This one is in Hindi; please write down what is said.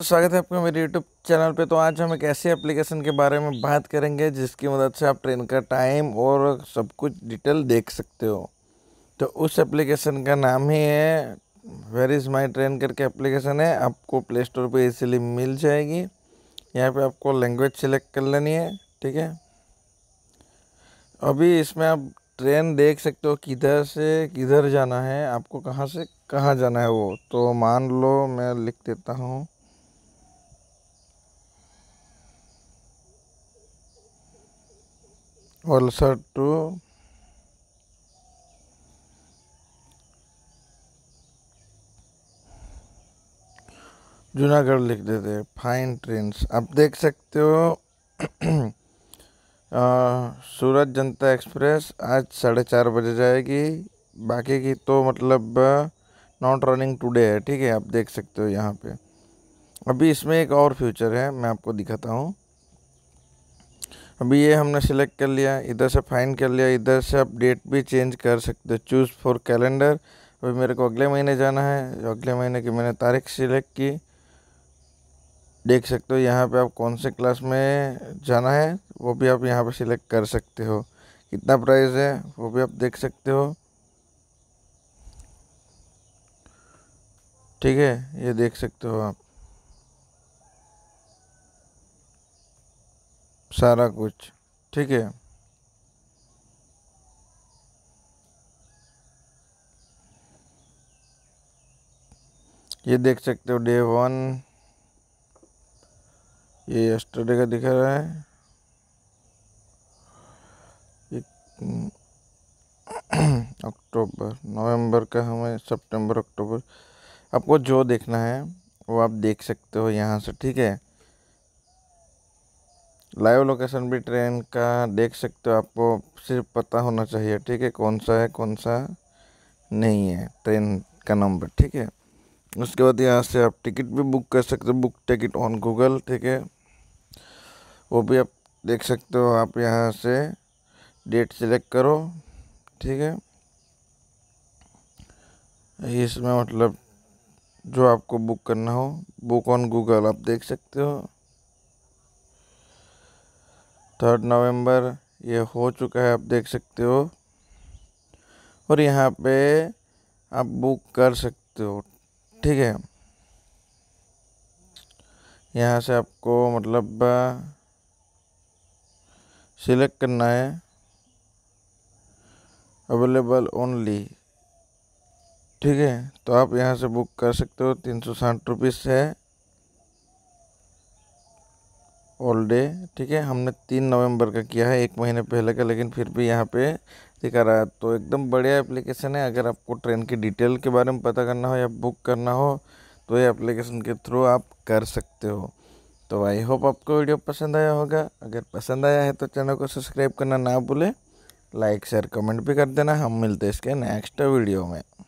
तो स्वागत है आपका मेरे YouTube चैनल पे तो आज हम एक ऐसी एप्लीकेशन के बारे में बात करेंगे जिसकी मदद से आप ट्रेन का टाइम और सब कुछ डिटेल देख सकते हो तो उस एप्लीकेशन का नाम ही है वेर इज़ माई ट्रेन करके एप्लीकेशन है आपको प्ले स्टोर पर इसीलिए मिल जाएगी यहाँ पे आपको लैंग्वेज सेलेक्ट कर लेनी है ठीक है अभी इसमें आप ट्रेन देख सकते हो किधर से किधर जाना है आपको कहाँ से कहाँ जाना है वो तो मान लो मैं लिख देता हूँ ulcer टू जूनागढ़ लिख देते हैं फाइन ट्रेन्स आप देख सकते हो सूरत जनता एक्सप्रेस आज साढ़े चार बजे जाएगी बाकी की तो मतलब नॉट रनिंग टुडे है ठीक है आप देख सकते हो यहाँ पे अभी इसमें एक और फ्यूचर है मैं आपको दिखाता हूँ अभी ये हमने सिलेक्ट कर लिया इधर से फाइन कर लिया इधर से आप डेट भी चेंज कर सकते हो चूज़ फॉर कैलेंडर अभी मेरे को अगले महीने जाना है अगले महीने की मैंने तारीख सिलेक्ट की देख सकते हो यहाँ पे आप कौन से क्लास में जाना है वो भी आप यहाँ पे सिलेक्ट कर सकते हो कितना प्राइस है वो भी आप देख सकते हो ठीक है ये देख सकते हो आप सारा कुछ ठीक है ये देख सकते हो डे वन ये एस्टरडे का दिखा रहा है अक्टूबर हम्म, नवंबर का हमें सितंबर अक्टूबर आपको जो देखना है वो आप देख सकते हो यहाँ से ठीक है लाइव लोकेशन भी ट्रेन का देख सकते हो आपको सिर्फ पता होना चाहिए ठीक है कौन सा है कौन सा नहीं है ट्रेन का नंबर ठीक है उसके बाद यहाँ से आप टिकट भी बुक कर सकते हो बुक टिकट ऑन गूगल ठीक है वो भी आप देख सकते हो आप यहाँ से डेट सिलेक्ट करो ठीक है इसमें मतलब जो आपको बुक करना हो बुक ऑन गूगल आप देख सकते हो थर्ड नवंबर ये हो चुका है आप देख सकते हो और यहाँ पे आप बुक कर सकते हो ठीक है यहाँ से आपको मतलब सिलेक्ट करना है अवेलेबल ओनली ठीक है तो आप यहाँ से बुक कर सकते हो तीन सौ साठ रुपीज़ है ऑल डे ठीक है हमने तीन नवंबर का किया है एक महीने पहले का लेकिन फिर भी यहाँ पे दिखा रहा है तो एकदम बढ़िया एप्लीकेशन है अगर आपको ट्रेन की डिटेल के बारे में पता करना हो या बुक करना हो तो ये एप्लीकेशन के थ्रू आप कर सकते हो तो आई होप आपको वीडियो पसंद आया होगा अगर पसंद आया है तो चैनल को सब्सक्राइब करना ना भूलें लाइक शेयर कमेंट भी कर देना हम मिलते हैं इसके नेक्स्ट वीडियो में